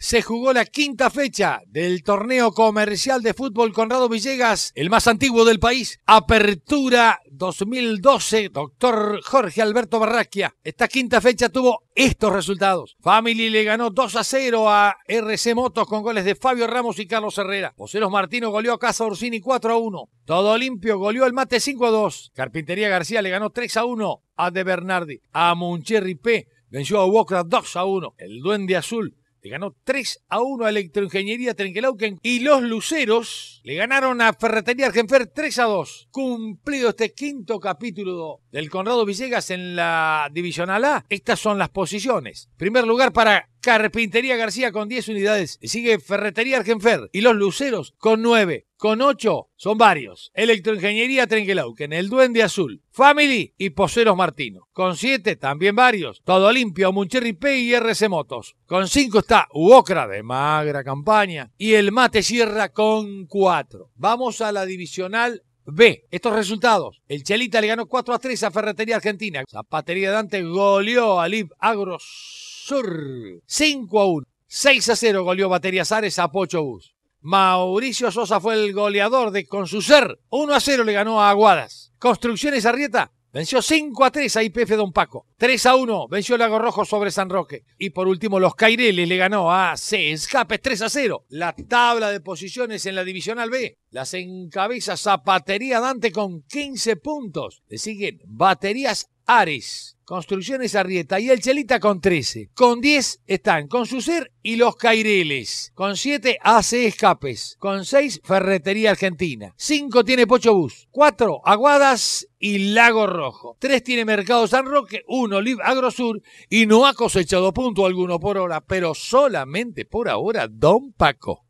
se jugó la quinta fecha del torneo comercial de fútbol Conrado Villegas, el más antiguo del país. Apertura 2012, doctor Jorge Alberto Barraquia. Esta quinta fecha tuvo estos resultados. Family le ganó 2 a 0 a RC Motos con goles de Fabio Ramos y Carlos Herrera. Voceros Martino goleó a Casa Orsini 4 a 1. Todo Limpio goleó al Mate 5 a 2. Carpintería García le ganó 3 a 1 a De Bernardi. A Muncherri P venció a Wokra 2 a 1. El Duende Azul le ganó 3 a 1 a Electroingeniería Trenquelauquen y los Luceros le ganaron a Ferretería Argenfer 3 a 2. Cumplido este quinto capítulo del Conrado Villegas en la Divisional A, estas son las posiciones. Primer lugar para Carpintería García con 10 unidades. Sigue Ferretería Argenfer y los Luceros con 9. Con 8 son varios. Electroingeniería en El Duende Azul, Family y Poseros Martino. Con 7 también varios. Todo Limpio, Muncherri P y RC Motos. Con 5 está Uocra de magra campaña. Y el Mate Sierra con 4. Vamos a la divisional B. Estos resultados. El Chelita le ganó 4 a 3 a Ferretería Argentina. Zapatería Dante goleó a Lib Sur. 5 a 1. 6 a 0 goleó Baterías Ares a Pocho Bus. Mauricio Sosa fue el goleador de Consucer. 1 a 0 le ganó a Aguadas. Construcciones Arrieta Venció 5 a 3 a IPF Don Paco. 3 a 1 venció el Lago Rojo sobre San Roque. Y por último, los Caireles le ganó a Escapes 3 a 0. La tabla de posiciones en la Divisional B. Las encabeza Zapatería Dante con 15 puntos. Le siguen Baterías Ares Construcciones Arrieta y el Chelita con 13. Con 10 están con Sucer y los Caireles. Con 7 AC Escapes. Con 6 Ferretería Argentina. 5 tiene Pocho Bus. 4 Aguadas y Lago Rojo. 3 tiene Mercado San Roque. 1 Live Agrosur. Y no ha cosechado punto alguno por hora, pero solamente por ahora Don Paco.